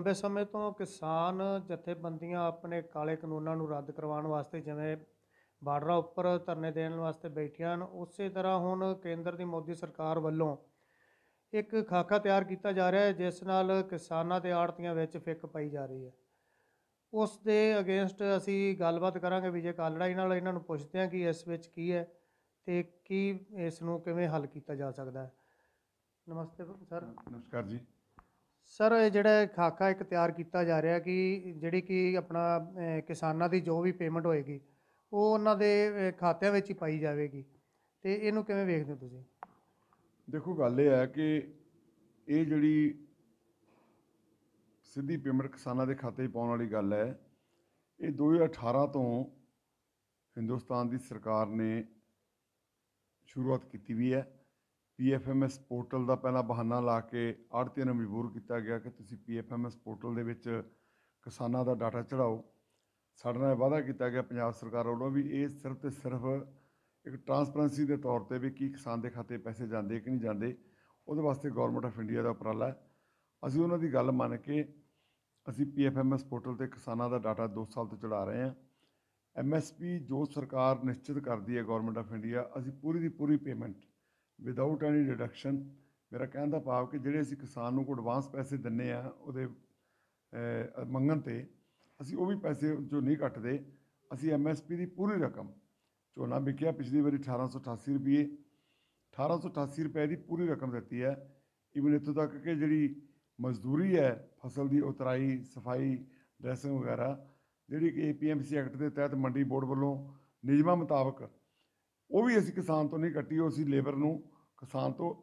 ਲੰਬੇ ਸਮੇਂ ਤੋਂ ਕਿਸਾਨ ਜਥੇਬੰਦੀਆਂ ਆਪਣੇ ਕਾਲੇ ਕਾਨੂੰਨਾਂ ਨੂੰ ਰੱਦ ਕਰਵਾਉਣ ਵਾਸਤੇ ਜਿਵੇਂ ਬਾਰਡਰਾਂ ਉੱਪਰ ਧਰਨੇ ਦੇਣ ਵਾਸਤੇ ਬੈਠੀਆਂ ਹਨ ਉਸੇ ਤਰ੍ਹਾਂ ਹੁਣ ਕੇਂਦਰ ਦੀ ਮੋਦੀ ਸਰਕਾਰ ਵੱਲੋਂ ਇੱਕ ਖਾਕਾ ਤਿਆਰ ਕੀਤਾ ਜਾ ਰਿਹਾ ਹੈ ਜਿਸ ਨਾਲ ਕਿਸਾਨਾਂ ਤੇ ਆੜਤੀਆਂ ਵਿੱਚ ਫਿੱਕ ਪਈ ਜਾ ਰਹੀ ਹੈ ਉਸ ਦੇ ਅਗੇਂਸਟ ਅਸੀਂ ਗੱਲਬਾਤ ਕਰਾਂਗੇ ਵਿਜੇ ਜੇ ਕਾਲੜਾਈ ਨਾਲ ਇਹਨਾਂ ਨੂੰ ਪੁੱਛਦੇ ਹਾਂ ਕਿ ਇਸ ਵਿੱਚ ਕੀ ਹੈ ਤੇ ਕੀ ਇਸ ਨੂੰ ਕਿਵੇਂ ਹੱਲ ਕੀਤਾ ਜਾ ਸਕਦਾ ਹੈ ਨਮਸਤੇ ਸਰ ਨਮਸਕਾਰ ਜੀ ਸਰ ਇਹ ਜਿਹੜਾ ਖਾਕਾ ਇੱਕ ਤਿਆਰ ਕੀਤਾ ਜਾ ਰਿਹਾ ਕਿ ਜਿਹੜੀ ਕਿ ਆਪਣਾ ਕਿਸਾਨਾਂ ਦੀ ਜੋ ਵੀ ਪੇਮੈਂਟ ਹੋਏਗੀ ਉਹ ਉਹਨਾਂ ਦੇ ਖਾਤਿਆਂ ਵਿੱਚ ਹੀ ਪਾਈ ਜਾਵੇਗੀ ਤੇ ਇਹਨੂੰ ਕਿਵੇਂ ਵੇਖਦੇ ਹੋ ਤੁਸੀਂ ਦੇਖੋ ਗੱਲ ਇਹ ਹੈ ਕਿ ਇਹ ਜਿਹੜੀ ਸਿੱਧੀ ਪੇਮੈਂਟ ਕਿਸਾਨਾਂ ਦੇ ਖਾਤੇ 'ਚ ਪਾਉਣ ਵਾਲੀ ਗੱਲ ਹੈ ਇਹ 2018 ਤੋਂ ਹਿੰਦੁਸਤਾਨ ਦੀ ਸਰਕਾਰ ਨੇ ਸ਼ੁਰੂਆਤ ਕੀਤੀ ਵੀ ਹੈ ਪੀਐਫਐਮਐਸ ਪੋਰਟਲ ਦਾ ਪਹਿਲਾ ਬਹਾਨਾ ਲਾ ਕੇ ਆੜਤੀਆਂ ਨੂੰ ਮਜਬੂਰ ਕੀਤਾ ਗਿਆ ਕਿ ਤੁਸੀਂ ਪੀਐਫਐਮਐਸ ਪੋਰਟਲ ਦੇ ਵਿੱਚ ਕਿਸਾਨਾਂ ਦਾ ਡਾਟਾ ਚੜਾਓ ਸਾਡੇ ਨਾਲ ਵਾਅਦਾ ਕੀਤਾ ਗਿਆ ਪੰਜਾਬ ਸਰਕਾਰ ਵੱਲੋਂ ਵੀ ਇਹ ਸਿਰਫ ਤੇ ਸਿਰਫ ਇੱਕ ਟਰਾਂਸਪਰੈਂਸੀ ਦੇ ਤੌਰ ਤੇ ਵੀ ਕੀ ਕਿਸਾਨ ਦੇ ਖਾਤੇ ਪੈਸੇ ਜਾਂਦੇ ਕਿ ਨਹੀਂ ਜਾਂਦੇ ਉਹਦੇ ਵਾਸਤੇ ਗਵਰਨਮੈਂਟ ਆਫ ਇੰਡੀਆ ਦਾ ਉਪਰਾਲਾ ਅਸੀਂ ਉਹਨਾਂ ਦੀ ਗੱਲ ਮੰਨ ਕੇ ਅਸੀਂ ਪੀਐਫਐਮਐਸ ਪੋਰਟਲ ਤੇ ਕਿਸਾਨਾਂ ਦਾ ਡਾਟਾ 2 ਸਾਲ ਤੋਂ ਚੜਾ ਰਹੇ ਹਾਂ ਐਮਐਸਪੀ ਜੋ ਸਰਕਾਰ ਨਿਸ਼ਚਿਤ ਕਰਦੀ ਹੈ ਗਵਰਨਮੈਂਟ ਆਫ ਇੰਡੀਆ ਅਸੀਂ ਪੂਰੀ ਦੀ ਪੂਰੀ ਪੇਮੈਂਟ ਵਿਦਆਊਟ ਐਨੀ ਡਿਡਕਸ਼ਨ ਮੇਰਾ ਕਹਿਣ ਦਾ ਭਾਵ ਕਿ ਜਿਹੜੇ ਅਸੀਂ ਕਿਸਾਨ ਨੂੰ ਕੋ ਐਡਵਾਂਸ ਪੈਸੇ ਦਿੰਨੇ ਆ ਉਹਦੇ ਮੰਗਣ ਤੇ ਅਸੀਂ ਉਹ ਵੀ ਪੈਸੇ ਜੋ ਨਹੀਂ ਕੱਟਦੇ ਅਸੀਂ ਐਮਐਸਪੀ ਦੀ ਪੂਰੀ ਰਕਮ ਝੋਨਾ ਵਿਕਿਆ ਪਿਛਲੀ ਵਾਰੀ 1888 ਰੁਪਏ 1888 ਰੁਪਏ ਦੀ ਪੂਰੀ ਰਕਮ ਦਿੱਤੀ ਹੈ ਇਵਨ ਇਤੋਂ ਤੱਕ ਕਿ ਜਿਹੜੀ ਮਜ਼ਦੂਰੀ ਹੈ ਫਸਲ ਦੀ ਉਤਰਾਈ ਸਫਾਈ ਡਰੈਸਿੰਗ ਵਗੈਰਾ ਜਿਹੜੀ ਕਿ ਏਪੀਐਮਸੀ ਐਕਟ ਦੇ ਤਹਿਤ ਮੰਡੀ ਬੋਰਡ ਵੱਲੋਂ ਨਿਯਮਾਂ ਮੁਤਾਬਕ ਉਹ ਵੀ ਅਸੀਂ ਕਿਸਾਨ ਤੋਂ ਨਹੀਂ ਕੱਟੀ ਉਹ ਅਸੀਂ ਲੇਬਰ ਨੂੰ ਕਿਸਾਨ ਤੋਂ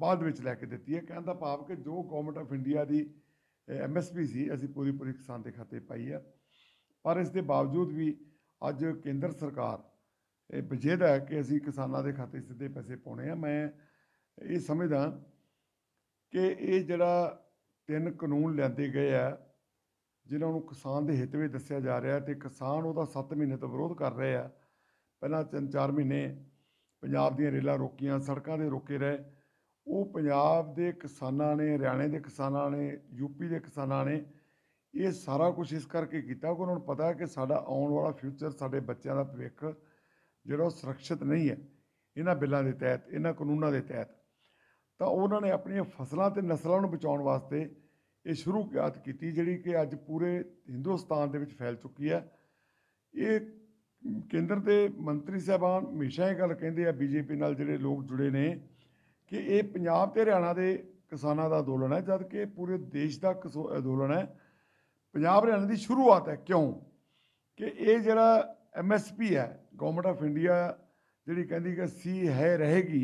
ਬਾਅਦ ਵਿੱਚ ਲੈ ਕੇ ਦਿੱਤੀ ਹੈ ਕਹਿਣ ਦਾ ਭਾਵ ਕਿ ਜੋ ਗਵਰਨਮੈਂਟ ਆਫ ਇੰਡੀਆ ਦੀ ਐਮਐਸਪੀ ਸੀ ਅਸੀਂ ਪੂਰੀ ਪੂਰੀ ਕਿਸਾਨ ਦੇ ਖਾਤੇ ਪਾਈ ਹੈ ਪਰ ਇਸ ਦੇ ਬਾਵਜੂਦ ਵੀ ਅੱਜ ਕੇਂਦਰ ਸਰਕਾਰ ਇਹ ਬਜੇਦਾ ਹੈ ਕਿ ਅਸੀਂ ਕਿਸਾਨਾਂ ਦੇ ਖਾਤੇ ਸਿੱਧੇ ਪੈਸੇ ਪਾਉਣੇ ਆ ਮੈਂ ਇਹ ਸਮਝਦਾ ਕਿ ਇਹ ਜਿਹੜਾ ਤਿੰਨ ਕਾਨੂੰਨ ਲਿਆਂਦੇ ਗਏ ਆ ਜਿਨ੍ਹਾਂ ਨੂੰ ਕਿਸਾਨ ਦੇ ਹਿੱਤ ਵਿੱਚ ਦੱਸਿਆ ਜਾ ਰਿਹਾ ਤੇ ਕਿਸਾਨ ਉਹਦਾ 7 ਮਹੀਨੇ ਤੋਂ ਵਿਰੋਧ ਕਰ ਰਹੇ ਆ ਪਹਿਲਾਂ ਤਿੰਨ ਚਾਰ ਮਹੀਨੇ ਪੰਜਾਬ ਦੀਆਂ ਰੇਲਾਂ ਰੋਕੀਆਂ ਸੜਕਾਂ ਦੇ ਰੋਕੇ ਰਹੇ ਉਹ ਪੰਜਾਬ ਦੇ ਕਿਸਾਨਾਂ ਨੇ ਹਰਿਆਣੇ ਦੇ ਕਿਸਾਨਾਂ ਨੇ ਯੂਪੀ ਦੇ ਕਿਸਾਨਾਂ ਨੇ ਇਹ ਸਾਰਾ ਕੁਝ ਇਸ ਕਰਕੇ ਕੀਤਾ ਕਿ ਉਹਨਾਂ ਨੂੰ ਪਤਾ ਹੈ ਕਿ ਸਾਡਾ ਆਉਣ ਵਾਲਾ ਫਿਊਚਰ ਸਾਡੇ ਬੱਚਿਆਂ ਦਾ ਭਵਿੱਖ ਜਿਹੜਾ ਸੁਰੱਖਿਅਤ ਨਹੀਂ ਹੈ ਇਹਨਾਂ ਬਿੱਲਾਂ ਦੇ ਤਹਿਤ ਇਹਨਾਂ ਕਾਨੂੰਨਾਂ ਦੇ ਤਹਿਤ ਤਾਂ ਉਹਨਾਂ ਨੇ ਆਪਣੀਆਂ ਫਸਲਾਂ ਤੇ ਨਸਲਾਂ ਨੂੰ ਬਚਾਉਣ ਵਾਸਤੇ ਇਹ ਸ਼ੁਰੂ ਕੀਤੀ ਜਿਹੜੀ ਕਿ ਅੱਜ ਪੂਰੇ ਹਿੰਦੁਸਤਾਨ ਦੇ ਵਿੱਚ ਫੈਲ ਚੁੱਕੀ ਹੈ ਇਹ ਕੇਂਦਰ ਦੇ ਮੰਤਰੀ ਸਾਹਿਬਾਨ ਹਮੇਸ਼ਾ ਇਹ ਗੱਲ ਕਹਿੰਦੇ ਆ ਬੀਜੇਪੀ ਨਾਲ ਜਿਹੜੇ ਲੋਕ ਜੁੜੇ ਨੇ ਕਿ ਇਹ ਪੰਜਾਬ ਤੇ ਹਰਿਆਣਾ ਦੇ ਕਿਸਾਨਾਂ ਦਾ ਅੰਦੋਲਨ ਹੈ ਜਦ ਕਿ ਪੂਰੇ ਦੇਸ਼ ਦਾ ਅੰਦੋਲਨ ਹੈ ਪੰਜਾਬ ਹਰਿਆਣਾ ਦੀ ਸ਼ੁਰੂਆਤ ਹੈ ਕਿਉਂ ਕਿ ਇਹ ਜਿਹੜਾ ਐਮਐਸਪੀ ਹੈ ਗਵਰਨਮੈਂਟ ਆਫ ਇੰਡੀਆ ਜਿਹੜੀ ਕਹਿੰਦੀ ਕਿ ਸੀ ਹੈ ਰਹੇਗੀ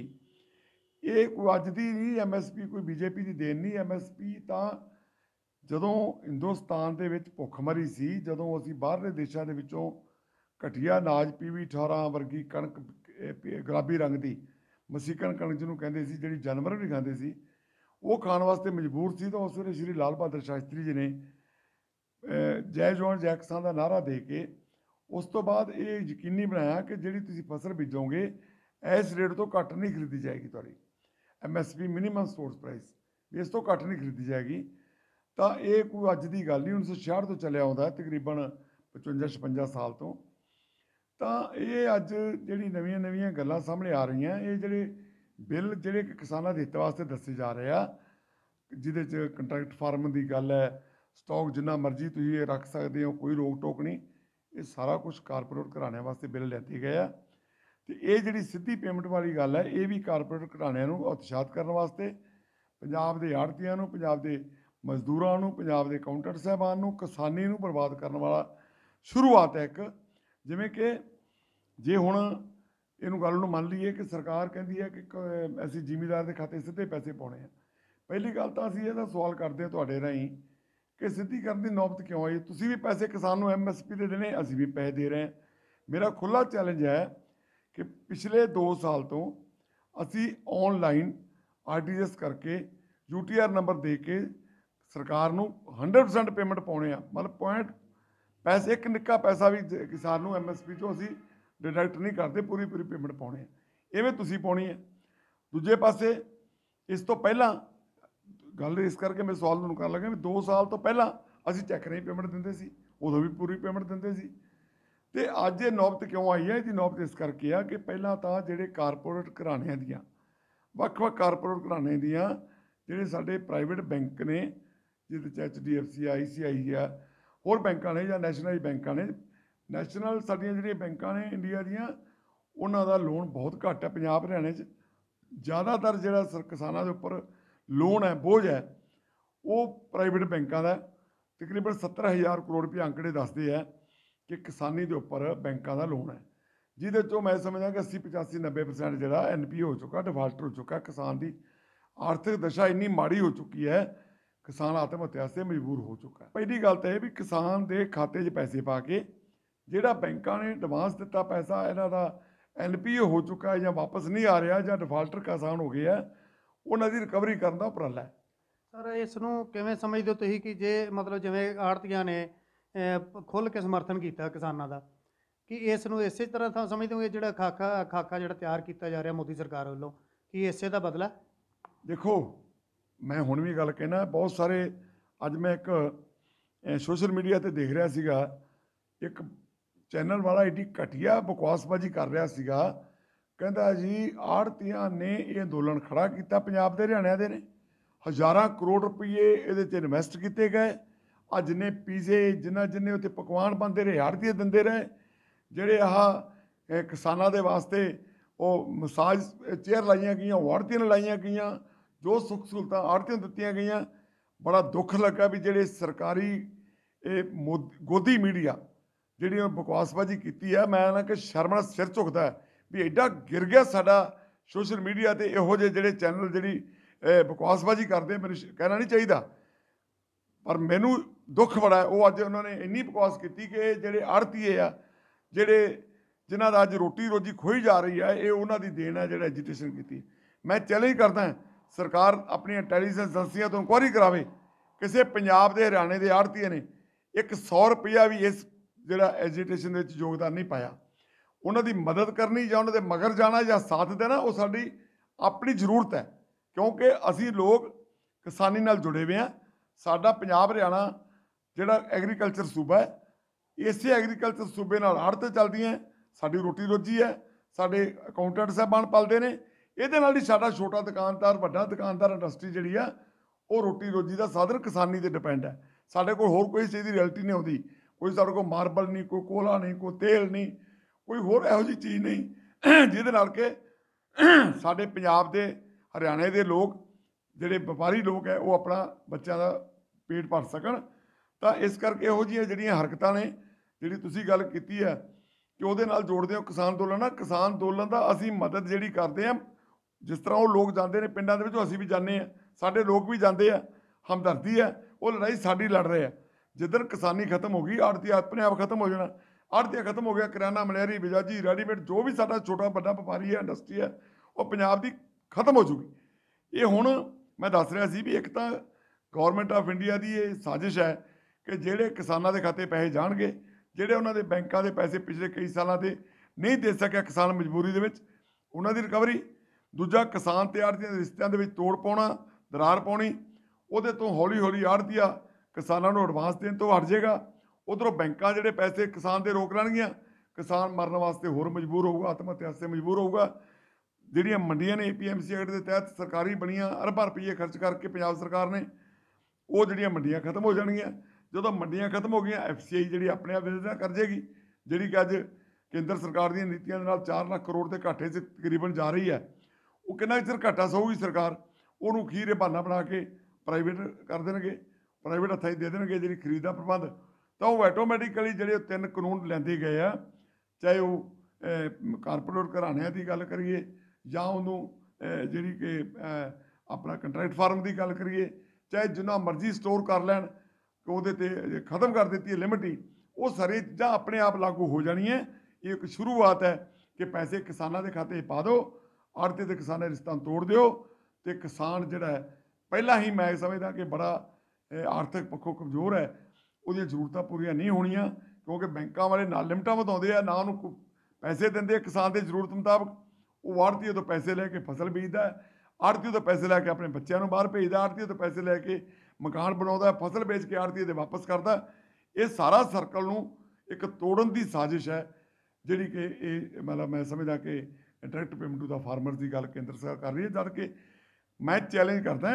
ਇਹ ਕੋਈ ਅੱਜ ਦੀ ਨਹੀਂ ਐਮਐਸਪੀ ਕੋਈ ਬੀਜੇਪੀ ਦੀ ਦੇਣ ਨਹੀਂ ਐਮਐਸਪੀ ਤਾਂ ਜਦੋਂ ਹਿੰਦੁਸਤਾਨ ਦੇ ਵਿੱਚ ਭੁੱਖਮਰੀ ਸੀ ਜਦੋਂ ਅਸੀਂ ਬਾਹਰਲੇ ਦੇਸ਼ਾਂ ਦੇ ਵਿੱਚੋਂ ਘਟੀਆ ਨਾਜ ਪੀਵੀ 18 ਵਰਗੀ ਕਣਕ ਗੁਲਾਬੀ ਰੰਗ ਦੀ ਮਸੀਕਣ ਕਣਕ ਜਿਹਨੂੰ ਕਹਿੰਦੇ ਸੀ ਜਿਹੜੀ ਜਾਨਵਰ ਵੀ ਖਾਂਦੇ ਸੀ ਉਹ ਖਾਣ ਵਾਸਤੇ ਮਜਬੂਰ ਸੀ ਤਾਂ ਉਸ ਵੇਲੇ ਸ਼੍ਰੀ ਲਾਲ ਬਹਾਦਰ ਸ਼ਾਸਤਰੀ ਜੀ ਨੇ ਜੈ ਜਵਾਨ ਜੈ ਕਿਸਾਨ ਦਾ ਨਾਰਾ ਦੇ ਕੇ ਉਸ ਤੋਂ ਬਾਅਦ ਇਹ ਯਕੀਨੀ ਬਣਾਇਆ ਕਿ ਜਿਹੜੀ ਤੁਸੀਂ ਫਸਲ ਬੀਜੋਗੇ ਇਸ ਰੇਟ ਤੋਂ ਘੱਟ ਨਹੀਂ ਖਰੀਦੀ ਜਾਏਗੀ ਤੁਹਾਡੀ ਐਮਐਸਪੀ ਮਿਨੀਮਮ ਸੋਰਸ ਪ੍ਰਾਈਸ ਇਸ ਤੋਂ ਘੱਟ ਨਹੀਂ ਖਰੀਦੀ ਜਾਏਗੀ ਤਾਂ ਇਹ ਕੋਈ ਅੱਜ ਦੀ ਗੱਲ ਨਹੀਂ 1966 ਤੋਂ ਚੱਲਿਆ ਆਉਂਦਾ ਤਕਰੀਬਨ 55 56 ਸਾਲ ਤੋਂ ਤਾਂ ਇਹ ਅੱਜ ਜਿਹੜੀ ਨਵੀਆਂ ਨਵੀਆਂ ਗੱਲਾਂ ਸਾਹਮਣੇ ਆ ਰਹੀਆਂ ਇਹ ਜਿਹੜੇ ਬਿੱਲ ਜਿਹੜੇ ਕਿਸਾਨਾਂ ਦੇ ਹਿੱਤ ਵਾਸਤੇ ਦੱਸੇ ਜਾ ਰਹੇ ਆ ਜਿਹਦੇ 'ਚ ਕੰਟਰੈਕਟ ਫਾਰਮ ਦੀ ਗੱਲ ਹੈ ਸਟਾਕ ਜਿੰਨਾ ਮਰਜ਼ੀ ਤੁਸੀਂ ਇਹ ਰੱਖ ਸਕਦੇ ਹੋ ਕੋਈ ਰੋਕ ਟੋਕ ਨਹੀਂ ਇਹ ਸਾਰਾ ਕੁਝ ਕਾਰਪੋਰੇਟ ਘਰਾਣਿਆਂ ਵਾਸਤੇ ਬਿੱਲ ਲੈਤੇ ਗਏ ਆ ਤੇ ਇਹ ਜਿਹੜੀ ਸਿੱਧੀ ਪੇਮੈਂਟ ਵਾਲੀ ਗੱਲ ਹੈ ਇਹ ਵੀ ਕਾਰਪੋਰੇਟ ਘਰਾਣਿਆਂ ਨੂੰ ਉਤਸ਼ਾਹਤ ਕਰਨ ਵਾਸਤੇ ਪੰਜਾਬ ਦੇ ਆੜਤੀਆਂ ਨੂੰ ਪੰਜਾਬ ਦੇ ਮਜ਼ਦੂਰਾਂ ਨੂੰ ਪੰਜਾਬ ਦੇ ਕਾਊਂਟਰ ਸਹਿਬਾਨ ਨੂੰ ਕਿਸਾਨੀ ਨੂੰ ਬਰਬਾਦ ਕਰਨ ਵਾਲਾ ਸ਼ੁਰੂਆਤ ਹੈ ਇੱਕ ਜਿਵੇਂ ਕਿ ਜੇ ਹੁਣ ਇਹਨੂੰ ਗੱਲ ਨੂੰ ਮੰਨ ਲਈਏ ਕਿ ਸਰਕਾਰ ਕਹਿੰਦੀ ਹੈ ਕਿ ਅਸੀਂ ਜ਼ਿਮੀਦਾਰ ਦੇ ਖਾਤੇ ਸਿੱਧੇ ਪੈਸੇ ਪਾਉਣੇ ਆ ਪਹਿਲੀ ਗੱਲ ਤਾਂ ਅਸੀਂ ਇਹਦਾ ਸਵਾਲ ਕਰਦੇ ਹਾਂ ਤੁਹਾਡੇ ਰਾਹੀਂ ਕਿ ਸਿੱਧੀ ਕਰਨ ਦੀ ਨੌਬਤ ਕਿਉਂ ਆਈ ਤੁਸੀਂ ਵੀ ਪੈਸੇ ਕਿਸਾਨ ਨੂੰ ਐਮਐਸਪੀ ਦੇ ਦੇਣੇ ਅਸੀਂ ਵੀ ਪੈਸੇ ਦੇ ਰਹੇ ਹਾਂ ਮੇਰਾ ਖੁੱਲਾ ਚੈਲੰਜ ਹੈ ਕਿ ਪਿਛਲੇ 2 ਸਾਲ ਤੋਂ ਅਸੀਂ ਆਨਲਾਈਨ ਆਰਟੀਜੀਐਸ ਕਰਕੇ ਯੂਟੀਆਰ ਨੰਬਰ ਦੇ ਕੇ ਸਰਕਾਰ ਨੂੰ 100% ਪੇਮੈਂਟ ਪਾਉਣੇ ਆ ਮਤਲਬ ਪੈਸੇ ਇੱਕ ਨਿੱਕਾ ਪੈਸਾ ਵੀ ਕਿਸਾਨ ਨੂੰ ਐਮਐਸਪੀ ਚੋਂ ਅਸੀਂ ਡਿਡਕਟ ਨਹੀਂ ਕਰਦੇ ਪੂਰੀ ਪੂਰੀ ਪੇਮੈਂਟ ਪਾਉਣੀ ਹੈ ਇਵੇਂ ਤੁਸੀਂ ਪਾਉਣੀ ਹੈ ਦੂਜੇ ਪਾਸੇ ਇਸ ਤੋਂ ਪਹਿਲਾਂ ਗੱਲ ਇਸ ਕਰਕੇ ਮੈਂ ਸਵਾਲ ਨੂੰ ਕਰਨ ਲੱਗਾ ਵੀ 2 ਸਾਲ ਤੋਂ ਪਹਿਲਾਂ ਅਸੀਂ ਚੈੱਕ ਨਹੀਂ ਪੇਮੈਂਟ ਦਿੰਦੇ ਸੀ ਉਦੋਂ ਵੀ ਪੂਰੀ ਪੇਮੈਂਟ ਦਿੰਦੇ ਸੀ ਤੇ ਅੱਜ ਇਹ ਨੌਬਤ ਕਿਉਂ ਆਈ ਹੈ ਇਹਦੀ ਨੌਬਤ ਇਸ ਕਰਕੇ ਆ ਕਿ ਪਹਿਲਾਂ ਤਾਂ ਜਿਹੜੇ ਕਾਰਪੋਰੇਟ ਘਰਾਣਿਆਂ ਦੀਆਂ ਵੱਖ-ਵੱਖ ਕਾਰਪੋਰੇਟ ਘਰਾਣੇ ਦੀਆਂ ਜਿਹੜੇ ਸਾਡੇ ਪ੍ਰਾਈਵੇਟ ਬੈਂਕ ਨੇ ਜਿਹਦੇ ਚ HDFC ICICI e ਆ ਹੋਰ ਬੈਂਕਾਂ ਨੇ ਜਾਂ ਨੈਸ਼ਨਲ ਬੈਂਕਾਂ ਨੇ ਨੈਸ਼ਨਲ ਸਾਡੀਆਂ ਜਿਹੜੀਆਂ ਬੈਂਕਾਂ ਨੇ ਇੰਡੀਆ ਦੀਆਂ ਉਹਨਾਂ ਦਾ ਲੋਨ ਬਹੁਤ ਘੱਟ ਹੈ ਪੰਜਾਬ ਹਰਿਆਣੇ 'ਚ ਜ਼ਿਆਦਾਤਰ ਜਿਹੜਾ ਕਿਸਾਨਾਂ ਦੇ ਉੱਪਰ ਲੋਨ ਹੈ ਬੋਝ ਹੈ ਉਹ ਪ੍ਰਾਈਵੇਟ ਬੈਂਕਾਂ ਦਾ ਤਕਰੀਬਨ 70000 ਕਰੋੜ ਰੁਪਏ ਅੰਕੜੇ ਦੱਸਦੇ ਆ ਕਿ ਕਿਸਾਨੀ ਦੇ ਉੱਪਰ ਬੈਂਕਾਂ ਦਾ ਲੋਨ ਹੈ ਜਿਹਦੇ ਚੋਂ ਮੈਂ ਸਮਝਦਾ ਕਿ 80 85 90% ਜਿਹੜਾ ਐਨਪੀਓ ਹੋ ਚੁੱਕਾ ਡਿਫਾਲਟਰ ਹੋ ਚੁੱਕਾ ਕਿਸਾਨ ਦੀ ਆਰਥਿਕ ਦਸ਼ਾ ਇੰਨੀ ਮਾੜੀ ਹੋ ਚੁੱਕੀ ਹੈ ਕਿਸਾਨ ਆਤਮ ਹੱਤਿਆ ਤੇ ਮਜਬੂਰ ਹੋ ਚੁੱਕਾ ਹੈ ਪਹਿਲੀ ਗੱਲ ਤਾਂ ਇਹ ਵੀ ਕਿਸਾਨ ਦੇ ਖਾਤੇ 'ਚ ਪੈਸੇ ਪਾ ਕੇ ਜਿਹੜਾ ਬੈਂਕਾਂ ਨੇ ਐਡਵਾਂਸ ਦਿੱਤਾ ਪੈਸਾ ਇਹਨਾਂ ਦਾ ਐਨਪੀਏ ਹੋ ਚੁੱਕਾ ਹੈ ਜਾਂ ਵਾਪਸ ਨਹੀਂ ਆ ਰਿਹਾ ਜਾਂ ਡਿਫਾਲਟਰ ਕਿਸਾਨ ਹੋ ਗਿਆ ਉਹਨਾਂ ਦੀ ਰਿਕਵਰੀ ਕਰਨ ਦਾ ਉਪਰਾਲਾ ਹੈ ਸਰ ਇਸ ਨੂੰ ਕਿਵੇਂ ਸਮਝਦੇ ਹੋ ਤੁਸੀਂ ਕਿ ਜੇ ਮਤਲਬ ਜਿਵੇਂ ਆੜਤੀਆਂ ਨੇ ਖੁੱਲ ਕੇ ਸਮਰਥਨ ਕੀਤਾ ਕਿਸਾਨਾਂ ਦਾ ਕਿ ਇਸ ਨੂੰ ਇਸੇ ਤਰ੍ਹਾਂ ਤਾਂ ਸਮਝਦੇ ਹੋ ਜਿਹੜਾ ਖਾਕਾ ਖਾਕਾ ਜਿਹੜਾ ਤਿਆਰ ਕੀਤਾ ਜਾ ਰਿਹਾ ਮੋਦੀ ਸਰਕਾਰ ਵੱਲੋਂ ਕਿ ਇਸੇ ਦਾ ਬਦਲਾ ਦੇਖੋ ਮੈਂ ਹੁਣ ਵੀ ਗੱਲ ਕਹਿਣਾ ਬਹੁਤ ਸਾਰੇ ਅੱਜ ਮੈਂ ਇੱਕ ਸੋਸ਼ਲ ਮੀਡੀਆ ਤੇ ਦੇਖ ਰਿਹਾ ਸੀਗਾ ਇੱਕ ਚੈਨਲ ਵਾਲਾ ਏਡੀ ਘਟਿਆ ਬਕਵਾਸਬਾਜੀ ਕਰ ਰਿਹਾ ਸੀਗਾ ਕਹਿੰਦਾ ਜੀ ਆੜਤੀਆਂ ਨੇ ਇਹ ਅੰਦੋਲਨ ਖੜਾ ਕੀਤਾ ਪੰਜਾਬ ਦੇ ਹਰਿਆਣਾ ਦੇ ਨੇ ਹਜ਼ਾਰਾਂ ਕਰੋੜ ਰੁਪਏ ਇਹਦੇ ਤੇ ਇਨਵੈਸਟ ਕੀਤੇ ਗਏ ਅੱਜ ਨੇ ਪੀਜ਼ੇ ਜਿੰਨਾ ਜਿੰਨੇ ਉੱਤੇ ਪਕਵਾਨ ਬੰਦੇ ਰਹੇ ਆੜਤੀਏ ਦਿੰਦੇ ਰਹੇ ਜਿਹੜੇ ਆਹ ਕਿਸਾਨਾਂ ਦੇ ਵਾਸਤੇ ਉਹ ਮਸਾਜ ਚੇਅਰ ਲਾਈਆਂ ਗਈਆਂ ਵਾਰਤੀਆਂ ਲਾਈਆਂ ਗਈਆਂ ਜੋ ਸੁੱਖ ਸਹੂਲਤਾਂ ਆੜਤੀਆਂ ਦਿੱਤੀਆਂ ਗਈਆਂ ਬੜਾ ਦੁੱਖ ਲੱਗਾ ਵੀ ਜਿਹੜੇ ਸਰਕਾਰੀ ਇਹ ਗੋਦੀ ਮੀਡੀਆ ਜਿਹੜੀ ਉਹ ਬਕਵਾਸਬਾਜੀ ਕੀਤੀ ਹੈ ਮੈਂ ਨਾ ਕਿ ਸ਼ਰਮ ਨਾਲ ਸਿਰ ਝੁਕਦਾ ਵੀ ਐਡਾ ਗਿਰ ਗਿਆ ਸਾਡਾ ਸੋਸ਼ਲ ਮੀਡੀਆ ਤੇ ਇਹੋ ਜਿਹੇ ਜਿਹੜੇ ਚੈਨਲ ਜਿਹੜੀ ਬਕਵਾਸਬਾਜੀ ਕਰਦੇ ਮੈਨੂੰ ਕਹਿਣਾ ਨਹੀਂ ਚਾਹੀਦਾ ਪਰ ਮੈਨੂੰ ਦੁੱਖ ਬੜਾ ਹੈ ਉਹ ਅੱਜ ਉਹਨਾਂ ਨੇ ਇੰਨੀ ਬਕਵਾਸ ਕੀਤੀ ਕਿ ਜਿਹੜੇ ਆੜਤੀਏ ਆ ਜਿਹੜੇ ਜਿਨ੍ਹਾਂ ਦਾ ਅੱਜ ਰੋਟੀ ਰੋਜੀ ਖੋਈ ਜਾ ਰਹੀ ਹੈ ਇਹ ਉਹਨਾਂ ਦੀ ਦੇਣ ਹੈ ਜਿਹੜਾ ਐਜੀਟੇਸ਼ਨ ਕੀਤੀ ਮੈਂ ਚੈਲੰਜ ਕਰਦਾ ਸਰਕਾਰ ਆਪਣੀ ਇੰਟੈਲੀਜੈਂਸ ਏਜੰਸੀਆਂ ਤੋਂ ਇਨਕੁਆਰੀ ਕਰਾਵੇ ਕਿਸੇ ਪੰਜਾਬ ਦੇ ਹਰਿਆਣੇ ਦੇ ਆੜਤੀਏ ਨੇ ਇੱਕ 100 ਰੁਪਿਆ ਵੀ ਇਸ ਜਿਹੜਾ ਐਜੀਟੇਸ਼ਨ ਵਿੱਚ ਯੋਗਦਾਨ ਨਹੀਂ ਪਾਇਆ ਉਹਨਾਂ ਦੀ ਮਦਦ ਕਰਨੀ ਜਾਂ ਉਹਨਾਂ ਦੇ ਮਗਰ ਜਾਣਾ ਜਾਂ ਸਾਥ ਦੇਣਾ ਉਹ ਸਾਡੀ ਆਪਣੀ ਜ਼ਰੂਰਤ ਹੈ ਕਿਉਂਕਿ ਅਸੀਂ ਲੋਕ ਕਿਸਾਨੀ ਨਾਲ ਜੁੜੇ ਹੋਏ ਆ ਸਾਡਾ ਪੰਜਾਬ ਹਰਿਆਣਾ ਜਿਹੜਾ ਐਗਰੀਕਲਚਰ ਸੂਬਾ ਹੈ ਇਸੇ ਐਗਰੀਕਲਚਰ ਸੂਬੇ ਨਾਲ ਚੱਲਦੀ ਚੱਲਦੀਆਂ ਸਾਡੀ ਰੋਟੀ ਰੋਜੀ ਹੈ ਸਾਡੇ ਅਕਾਊਂਟੈਂਟ ਸਾਹਿਬਾਨ ਪਲਦੇ ਨੇ ਇਹਦੇ ਨਾਲ ਹੀ ਸਾਡਾ ਛੋਟਾ ਦੁਕਾਨਦਾਰ ਵੱਡਾ ਦੁਕਾਨਦਾਰ ਇੰਡਸਟਰੀ ਜਿਹੜੀ ਆ ਉਹ ਰੋਟੀ ਰੋਜੀ ਦਾ ਸਾਧਨ ਕਿਸਾਨੀ ਤੇ ਡਿਪੈਂਡ ਹੈ ਸਾਡੇ ਕੋਲ ਹੋਰ ਕੋਈ ਚੀਜ਼ ਦੀ ਰਿਐਲਿਟੀ ਨਹੀਂ ਆਉਂਦੀ ਕੋਈ ਸਾਡੇ ਕੋਲ ਮਾਰਬਲ ਨਹੀਂ ਕੋਈ ਕੋਲਾ ਨਹੀਂ ਕੋਈ ਤੇਲ ਨਹੀਂ ਕੋਈ ਹੋਰ ਇਹੋ ਜੀ ਚੀਜ਼ ਨਹੀਂ ਜਿਹਦੇ ਨਾਲ ਕਿ ਸਾਡੇ ਪੰਜਾਬ ਦੇ ਹਰਿਆਣੇ ਦੇ ਲੋਕ ਜਿਹੜੇ ਵਪਾਰੀ ਲੋਕ ਹੈ ਉਹ ਆਪਣਾ ਬੱਚਿਆਂ ਦਾ ਪੇਟ ਭਰ ਸਕਣ ਤਾਂ ਇਸ ਕਰਕੇ ਇਹੋ ਜੀਆਂ ਜਿਹੜੀਆਂ ਹਰਕਤਾਂ ਨੇ ਜਿਹੜੀ ਤੁਸੀਂ ਗੱਲ ਕੀਤੀ ਹੈ ਕਿ ਉਹਦੇ ਨਾਲ ਜੋੜਦੇ ਹੋ ਕਿਸਾਨ ਦੋਲਨ ਨਾਲ ਕਿਸਾਨ ਅੰਦੋਲਨ ਦਾ ਅਸੀਂ ਮਦਦ ਜਿਹੜੀ ਕਰਦੇ ਆ ਜਿਸ ਤਰ੍ਹਾਂ ਉਹ ਲੋਕ ਜਾਂਦੇ ਨੇ ਪਿੰਡਾਂ ਦੇ ਵਿੱਚ ਅਸੀਂ ਵੀ ਜਾਂਦੇ ਆ ਸਾਡੇ ਲੋਕ ਵੀ ਜਾਂਦੇ ਆ ਹਮਦਰਦੀ ਆ ਉਹ ਲੜਾਈ ਸਾਡੀ ਲੜ ਰਹੇ ਆ ਜਿੱਦਣ ਕਿਸਾਨੀ ਖਤਮ ਹੋ ਗਈ ਆੜਤੀ ਆਪਣੇ ਆਪ ਖਤਮ ਹੋ ਜਾਣਾ ਆੜਤੀ ਖਤਮ ਹੋ ਗਿਆ ਕਿਰਾਨਾ ਮਲੇਰੀ ਬਿਜਾਜੀ ਰੈਡੀਮੇਡ ਜੋ ਵੀ ਸਾਡਾ ਛੋਟਾ ਵੱਡਾ ਵਪਾਰੀ ਹੈ ਇੰਡਸਟਰੀ ਹੈ ਉਹ ਪੰਜਾਬ ਦੀ ਖਤਮ ਹੋ ਜੂਗੀ ਇਹ ਹੁਣ ਮੈਂ ਦੱਸ ਰਿਹਾ ਸੀ ਵੀ ਇੱਕ ਤਾਂ ਗਵਰਨਮੈਂਟ ਆਫ ਇੰਡੀਆ ਦੀ ਇਹ ਸਾਜ਼ਿਸ਼ ਹੈ ਕਿ ਜਿਹੜੇ ਕਿਸਾਨਾਂ ਦੇ ਖਾਤੇ ਪੈਸੇ ਜਾਣਗੇ ਜਿਹੜੇ ਉਹਨਾਂ ਦੇ ਬੈਂਕਾਂ ਦੇ ਪੈਸੇ ਪਿਛਲੇ ਕਈ ਸਾਲਾਂ ਦੇ ਨਹੀਂ ਦੇ ਸਕਿਆ ਕਿਸਾਨ ਮਜਬੂਰੀ ਦੇ ਵਿੱਚ ਉਹਨਾਂ ਦੀ ਰਿਕਵਰੀ ਦੂਜਾ ਕਿਸਾਨ ਤੇ ਆੜਤੀਆਂ ਦੇ ਰਿਸ਼ਤਿਆਂ ਦੇ ਵਿੱਚ ਤੋੜ ਪਾਉਣਾ ਦਰਾਰ ਪਾਉਣੀ ਉਹਦੇ ਤੋਂ ਹੌਲੀ-ਹੌਲੀ ਆੜਤੀਆ ਕਿਸਾਨਾਂ ਨੂੰ ਐਡਵਾਂਸ ਦੇਣ ਤੋਂ ਹਟ ਜਾਏਗਾ ਉਧਰੋਂ ਬੈਂਕਾਂ ਜਿਹੜੇ ਪੈਸੇ ਕਿਸਾਨ ਦੇ ਰੋਕ ਲੈਣਗੀਆਂ ਕਿਸਾਨ ਮਰਨ ਵਾਸਤੇ ਹੋਰ ਮਜਬੂਰ ਹੋਊਗਾ ਆਤਮ ਹੱਤਿਆ ਤੇ ਮਜਬੂਰ ਹੋਊਗਾ ਜਿਹੜੀਆਂ ਮੰਡੀਆਂ ਨੇ ਏਪੀਐਮਸੀ ਐਕਟ ਦੇ ਤਹਿਤ ਸਰਕਾਰੀ ਬਣੀਆਂ ਅਰਬਾਂ ਰੁਪਏ ਖਰਚ ਕਰਕੇ ਪੰਜਾਬ ਸਰਕਾਰ ਨੇ ਉਹ ਜਿਹੜੀਆਂ ਮੰਡੀਆਂ ਖਤਮ ਹੋ ਜਾਣਗੀਆਂ ਜਦੋਂ ਮੰਡੀਆਂ ਖਤਮ ਹੋ ਗਈਆਂ ਐਫਸੀਆਈ ਜਿਹੜੀ ਆਪਣੇ ਆਪ ਵਿਰੋਧ ਕਰ ਜੇਗੀ ਜਿਹੜੀ ਕਿ ਅੱਜ ਕੇਂਦਰ ਸਰਕਾਰ ਦੀਆਂ ਨੀਤੀਆਂ ਦੇ ਨਾਲ 4 ਲੱਖ ਕਰੋੜ ਦੇ ਘਾਟੇ 'ਚ ਤਕਰੀਬਨ ਜਾ ਰਹੀ ਹੈ ਉਹ ਕਿੰਨਾ ਇੱਥੇ ਘਾਟਾ ਸਹੂਗੀ ਸਰਕਾਰ ਉਹਨੂੰ ਖੀਰੇ ਬਹਾਨਾ ਬਣਾ ਕੇ ਪ੍ਰਾਈਵੇਟ ਕਰ ਦੇਣਗੇ ਪ੍ਰਾਈਵੇਟ ਹੱਥਾਂ 'ਚ ਦੇ ਦੇਣਗੇ ਜਿਹੜੀ ਖਰੀਦ ਦਾ ਪ੍ਰਬੰਧ ਤਾਂ ਉਹ ਆਟੋਮੈਟਿਕਲੀ ਜਿਹੜੇ ਤਿੰਨ ਕਾਨੂੰਨ ਲੈਂਦੇ ਗਏ ਆ ਚਾਹੇ ਉਹ ਕਾਰਪੋਰੇਟ ਘਰਾਣਿਆਂ ਦੀ ਗੱਲ ਕਰੀਏ ਜਾਂ ਉਹਨੂੰ ਜਿਹੜੀ ਕਿ ਆਪਣਾ ਕੰਟਰੈਕਟ ਫਾਰਮ ਦੀ ਗੱਲ ਕਰੀਏ ਚਾਹੇ ਜਿੰਨਾ ਮਰਜ਼ੀ ਸਟੋਰ ਕਰ ਲੈਣ ਕਿ ਉਹਦੇ ਤੇ ਖਤਮ ਕਰ ਦਿੱਤੀ ਹੈ ਲਿਮਟ ਹੀ ਉਹ ਸਾਰੇ ਜਾਂ ਆਪਣੇ ਆਪ ਲਾਗੂ ਹੋ ਜਾਣੀਆਂ ਇਹ ਇੱਕ ਸ਼ੁਰੂਆਤ ਹੈ ਕਿ ਪੈਸੇ ਕਿਸਾਨਾਂ ਦੇ ਖਾਤੇ ਪਾ ਦਿਓ ਆੜਤੀ ਤੇ ਕਿਸਾਨਾਂ ਦੇ ਰਿਸ਼ਤਾ ਤੋੜ ਦਿਓ ਤੇ ਕਿਸਾਨ ਜਿਹੜਾ ਪਹਿਲਾਂ ਹੀ ਮੈਂ ਸਮਝਦਾ ਕਿ ਬੜਾ ਆਰਥਿਕ ਪੱਖੋਂ ਕਮਜ਼ੋਰ ਹੈ ਉਹਦੀਆਂ ਜ਼ਰੂਰਤਾਂ ਪੂਰੀਆਂ ਨਹੀਂ ਹੋਣੀਆਂ ਕਿਉਂਕਿ ਬੈਂਕਾਂ ਵਾਲੇ ਨਾਲ ਲਿਮਟਾਂ ਵਧਾਉਂਦੇ ਆ ਨਾ ਉਹਨੂੰ ਪੈਸੇ ਦਿੰਦੇ ਕਿਸਾਨ ਦੇ ਜ਼ਰੂਰਤ ਮੁਤਾਬਕ ਉਹ ਆੜਤੀ ਤੋਂ ਪੈਸੇ ਲੈ ਕੇ ਫਸਲ ਬੀਜਦਾ ਆੜਤੀ ਤੋਂ ਪੈਸੇ ਲੈ ਕੇ ਆਪਣੇ ਬੱਚਿਆਂ ਨੂੰ ਬਾਹਰ ਭੇਜਦਾ ਆੜਤੀ ਤੋਂ ਪੈਸੇ ਲੈ ਕੇ ਮਕਾਨ ਬਣਾਉਂਦਾ ਫਸਲ ਵੇਚ ਕੇ ਆੜਤੀ ਦੇ ਵਾਪਸ ਕਰਦਾ ਇਹ ਸਾਰਾ ਸਰਕਲ ਨੂੰ ਇੱਕ ਤੋੜਨ ਦੀ ਸਾਜ਼ਿਸ਼ ਹੈ ਜਿਹੜੀ ਕਿ ਇਹ ਮਤਲਬ ਮੈਂ ਸਮਝਦਾ ਕਿ direct payment to the farmer ਦੀ ਗੱਲ ਕੇਂਦਰ ਸਰਕਾਰ ਕਰ ਰਹੀ ਹੈ ਜਦ ਕਿ ਮੈਂ ਚੈਲੰਜ ਕਰਦਾ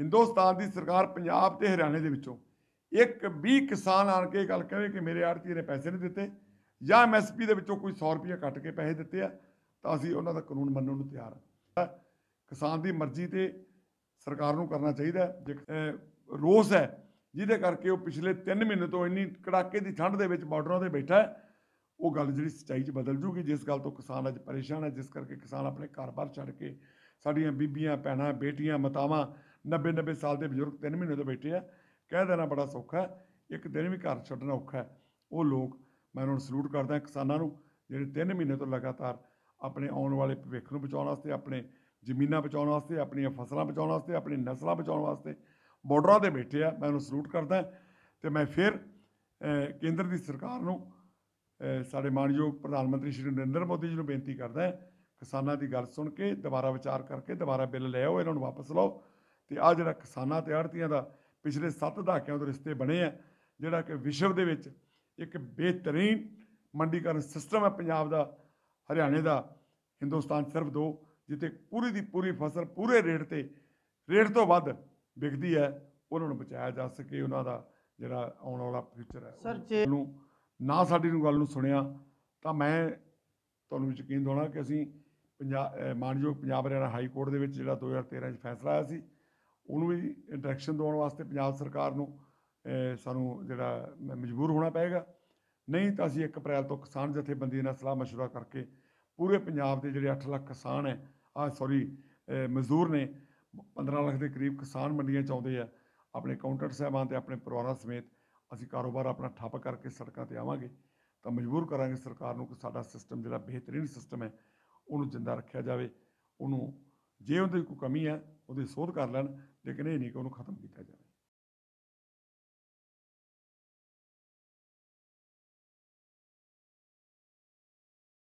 ਹਿੰਦੁਸਤਾਨ ਦੀ ਸਰਕਾਰ ਪੰਜਾਬ ਤੇ ਹਰਿਆਣੇ ਦੇ ਵਿੱਚੋਂ ਇੱਕ ਵੀ ਕਿਸਾਨ ਆਣ ਕੇ ਗੱਲ ਕਰੇ ਕਿ ਮੇਰੇ ਆੜਤੀ ਨੇ ਪੈਸੇ ਨਹੀਂ ਦਿੱਤੇ ਜਾਂ ਐਮਐਸਪੀ ਦੇ ਵਿੱਚੋਂ ਕੋਈ 100 ਰੁਪਏ ਕੱਟ ਕੇ ਪੈਸੇ ਦਿੱਤੇ ਆ ਤਾਂ ਅਸੀਂ ਉਹਨਾਂ ਦਾ ਕਾਨੂੰਨ ਮੰਨਣ ਨੂੰ ਤਿਆਰ ਹਾਂ ਕਿਸਾਨ ਦੀ ਮਰਜ਼ੀ ਤੇ ਸਰਕਾਰ ਨੂੰ ਕਰਨਾ ਚਾਹੀਦਾ ਜੇ ਰੋਸ ਹੈ ਜਿਹਦੇ ਕਰਕੇ ਉਹ ਪਿਛਲੇ 3 ਮਹੀਨੇ ਤੋਂ ਇੰਨੀ ਕੜਾਕੇ ਦੀ ਠੰਡ ਦੇ ਵਿੱਚ ਬਾਰਡਰਾਂ ਤੇ ਬੈਠਾ ਹੈ ਉਹ ਗੱਲ ਜਿਹੜੀ ਸਚਾਈ 'ਚ ਬਦਲ ਜੂਗੀ ਜਿਸ ਗੱਲ ਤੋਂ ਕਿਸਾਨ ਅੱਜ ਪਰੇਸ਼ਾਨ ਹੈ ਜਿਸ ਕਰਕੇ ਕਿਸਾਨ ਆਪਣੇ ਘਰ-ਬਾਰ ਛੱਡ ਕੇ ਸਾਡੀਆਂ ਬੀਬੀਆਂ ਪੈਣਾ ਬੇਟੀਆਂ ਮਤਾਵਾਂ 90-90 ਸਾਲ ਦੇ ਬਜ਼ੁਰਗ 3 ਮਹੀਨੇ ਤੋਂ ਬੈਠੇ ਆ ਕਹਿ ਦੇਣਾ ਬੜਾ ਸੌਖਾ ਇੱਕ ਦਿਨ ਵੀ ਘਰ ਛੱਡਣਾ ਔਖਾ ਹੈ ਉਹ ਲੋਕ ਮੈਂ ਉਹਨਾਂ ਨੂੰ ਸਲੂਟ ਕਰਦਾ ਕਿਸਾਨਾਂ ਨੂੰ ਜਿਹੜੇ 3 ਮਹੀਨੇ ਤੋਂ ਲਗਾਤਾਰ ਆਪਣੇ ਆਉਣ ਵਾਲੇ ਭਵਿੱਖ ਨੂੰ ਬਚਾਉਣ ਵਾਸਤੇ ਆਪਣੇ ਜ਼ਮੀਨਾਂ ਬਚਾਉਣ ਵਾਸਤੇ ਆਪਣੀਆਂ ਫਸਲਾਂ ਬਚਾਉਣ ਵਾਸਤੇ ਆਪਣੀ ਨਸਲਾਂ ਬਚਾਉਣ ਵਾਸਤੇ ਬਾਰਡਰਾਂ ਤੇ ਬੈਠੇ ਆ ਮੈਂ ਉਹਨਾਂ ਨੂੰ ਸਲੂਟ ਕਰਦਾ ਤੇ ਮੈਂ ਫਿਰ ਕੇਂਦਰ ਦੀ ਸਰਕਾਰ ਨੂੰ ਸਾਡੇ ਮਾਨਯੋਗ ਪ੍ਰਧਾਨ ਮੰਤਰੀ ਸ਼੍ਰੀ ਨਰਿੰਦਰ ਮੋਦੀ ਜੀ ਨੂੰ ਬੇਨਤੀ ਕਰਦਾ ਕਿਸਾਨਾਂ ਦੀ ਗੱਲ ਸੁਣ ਕੇ ਦੁਬਾਰਾ ਵਿਚਾਰ ਕਰਕੇ ਦੁਬਾਰਾ ਬਿੱਲ ਲੈ ਆਓ ਇਹਨਾਂ ਨੂੰ ਵਾਪਸ ਲਓ ਤੇ ਆ ਜਿਹੜਾ ਕਿਸਾਨਾਂ ਤੇ ਆੜਤੀਆਂ ਦਾ ਪਿਛਲੇ 7 ਦਹਾਕਿਆਂ ਤੋਂ ਰਿਸ਼ਤੇ ਬਣੇ ਆ ਜਿਹੜਾ ਕਿ ਵਿਸ਼ਵ ਦੇ ਵਿੱਚ ਇੱਕ ਬਿਹਤਰੀਨ ਮੰਡੀਕਰਨ ਸਿਸਟਮ ਹੈ ਪੰਜਾਬ ਦਾ ਹਰਿਆਣੇ ਦਾ ਹਿੰਦੁਸਤਾਨ ਸਿਰਫ ਦੋ ਜਿੱਥੇ ਪੂਰੀ ਦੀ ਪੂਰੀ ਫਸਲ ਪੂਰੇ ਰੇਟ ਤੇ ਰੇਟ ਤੋਂ ਵੱਧ ਵਿਕਦੀ ਹੈ ਉਹਨਾਂ ਨੂੰ ਬਚਾਇਆ ਜਾ ਸਕੇ ਉਹਨਾਂ ਦਾ ਜਿਹੜਾ ਆਉਣ ਵਾਲਾ ਫਿਊਚਰ ਹੈ ਸਰ ਜੇ ਨੂੰ ਨਾ ਸਾਡੀ ਨੂੰ ਗੱਲ ਨੂੰ ਸੁਣਿਆ ਤਾਂ ਮੈਂ ਤੁਹਾਨੂੰ ਯਕੀਨ ਦਿਵਾਉਣਾ ਕਿ ਅਸੀਂ ਪੰਜਾਬ ਮਾਨਯੋਗ ਪੰਜਾਬ ਹਰਿਆਣਾ ਹਾਈ ਕੋਰਟ ਦੇ ਵਿੱਚ ਜਿਹੜਾ 2013 ਚ ਫੈਸਲਾ ਆਇਆ ਸੀ ਉਹਨੂੰ ਵੀ ਇੰਟਰੈਕਸ਼ਨ ਦਵਾਉਣ ਵਾਸਤੇ ਪੰਜਾਬ ਸਰਕਾਰ ਨੂੰ ਸਾਨੂੰ ਜਿਹੜਾ ਮਜਬੂਰ ਹੋਣਾ ਪਏਗਾ ਨਹੀਂ ਤਾਂ ਅਸੀਂ 1 ਅਪ੍ਰੈਲ ਤੋਂ ਕਿਸਾਨ ਜਥੇਬੰਦੀਆਂ ਨਾਲ ਸਲਾਹ مشورہ ਕਰਕੇ ਪੂਰੇ ਪੰਜਾਬ ਦੇ ਜਿਹੜੇ 8 ਲੱਖ ਕਿਸਾਨ ਹੈ ਆ ਸੌਰੀ ਮਜ਼ਦੂਰ ਨੇ 15 ਲੱਖ ਦੇ ਕਰੀਬ ਕਿਸਾਨ ਮੰਡੀਆਂ ਚ ਆਉਂਦੇ ਆ ਆਪਣੇ ਕਾਊਂਟਰ ਸਾਹਿਬਾਂ ਤੇ ਆਪਣੇ ਪਰਿਵਾਰਾਂ ਸਮੇਤ ਅਸੀਂ ਕਾਰੋਬਾਰ ਆਪਣਾ ਠੱਪ ਕਰਕੇ ਸੜਕਾਂ ਤੇ ਆਵਾਂਗੇ ਤਾਂ ਮਜਬੂਰ ਕਰਾਂਗੇ ਸਰਕਾਰ ਨੂੰ ਕਿ ਸਾਡਾ ਸਿਸਟਮ ਜਿਹੜਾ ਬਿਹਤਰੀਨ ਸਿਸਟਮ ਹੈ ਉਹਨੂੰ ਜਿੰਦਾ ਰੱਖਿਆ ਜਾਵੇ ਉਹਨੂੰ ਜੇ ਉਹਦੇ ਕੋਈ ਕਮੀ ਹੈ ਉਹਦੀ ਸੋਧ ਕਰ ਲੈਣ ਲੇਕਿਨ ਇਹ ਨਹੀਂ ਕਿ ਉਹਨੂੰ ਖਤਮ ਕੀਤਾ ਜਾਵੇ